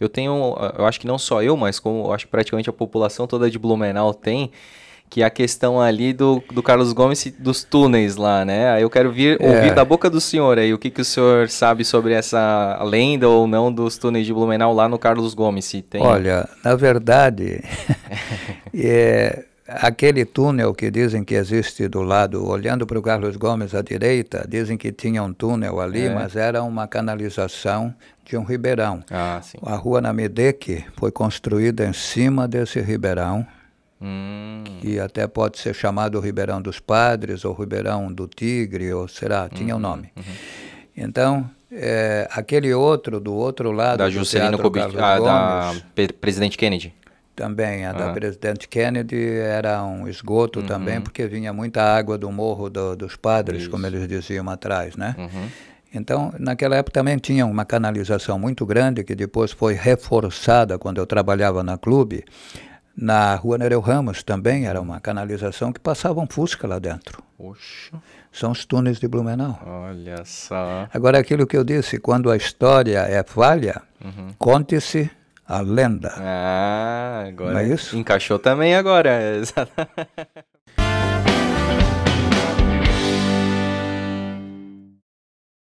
eu tenho, eu acho que não só eu, mas como acho que praticamente a população toda de Blumenau tem, que é a questão ali do, do Carlos Gomes dos túneis lá, né? Aí eu quero vir, é. ouvir da boca do senhor aí o que, que o senhor sabe sobre essa lenda ou não dos túneis de Blumenau lá no Carlos Gomes. Se tem... Olha, na verdade, é, Aquele túnel que dizem que existe do lado, olhando para o Carlos Gomes à direita, dizem que tinha um túnel ali, é. mas era uma canalização de um ribeirão. Ah, a rua Namideque foi construída em cima desse ribeirão, Hum. que até pode ser chamado Ribeirão dos Padres ou Ribeirão do Tigre, ou será, tinha o uhum, um nome. Uhum. Então, é, aquele outro, do outro lado da Juscelino Teatro ah, da Presidente Kennedy também, a da uhum. Presidente Kennedy era um esgoto uhum. também, porque vinha muita água do morro do, dos padres, Isso. como eles diziam atrás, né? Uhum. Então, naquela época também tinha uma canalização muito grande, que depois foi reforçada quando eu trabalhava na clube. Na rua Nereu Ramos também era uma canalização que passava um fusca lá dentro. Oxa. São os túneis de Blumenau. Olha só. Agora, aquilo que eu disse, quando a história é falha, uhum. conte-se a lenda. Ah, agora. Não é isso? Encaixou também agora.